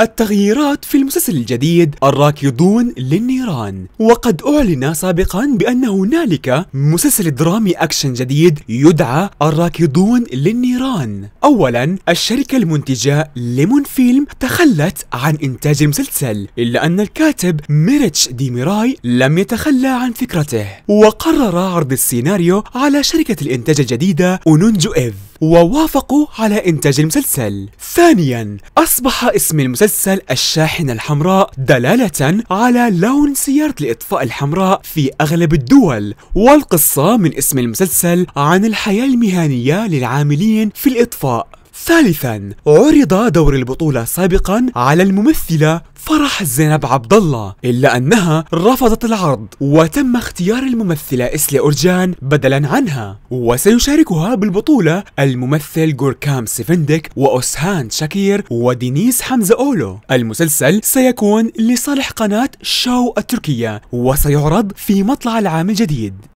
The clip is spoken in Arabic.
التغييرات في المسلسل الجديد الراكضون للنيران وقد أعلن سابقا بأن هنالك مسلسل درامي أكشن جديد يدعى الراكضون للنيران أولا الشركة المنتجة ليمون فيلم تخلت عن إنتاج المسلسل إلا أن الكاتب ميريتش دي ميراي لم يتخلى عن فكرته وقرر عرض السيناريو على شركة الإنتاج الجديدة أونونجو إيف ووافقوا على إنتاج المسلسل ثانيا أصبح اسم المسلسل الشاحنة الحمراء دلالة على لون سيارة الإطفاء الحمراء في أغلب الدول والقصة من اسم المسلسل عن الحياة المهنية للعاملين في الإطفاء ثالثا عرض دور البطولة سابقا على الممثلة فرح زينب عبد الله إلا أنها رفضت العرض وتم اختيار الممثلة إسلي أورجان بدلا عنها وسيشاركها بالبطولة الممثل جوركام سيفندك وأوسهان شاكير ودينيس حمزة أولو المسلسل سيكون لصالح قناة شو التركية وسيعرض في مطلع العام الجديد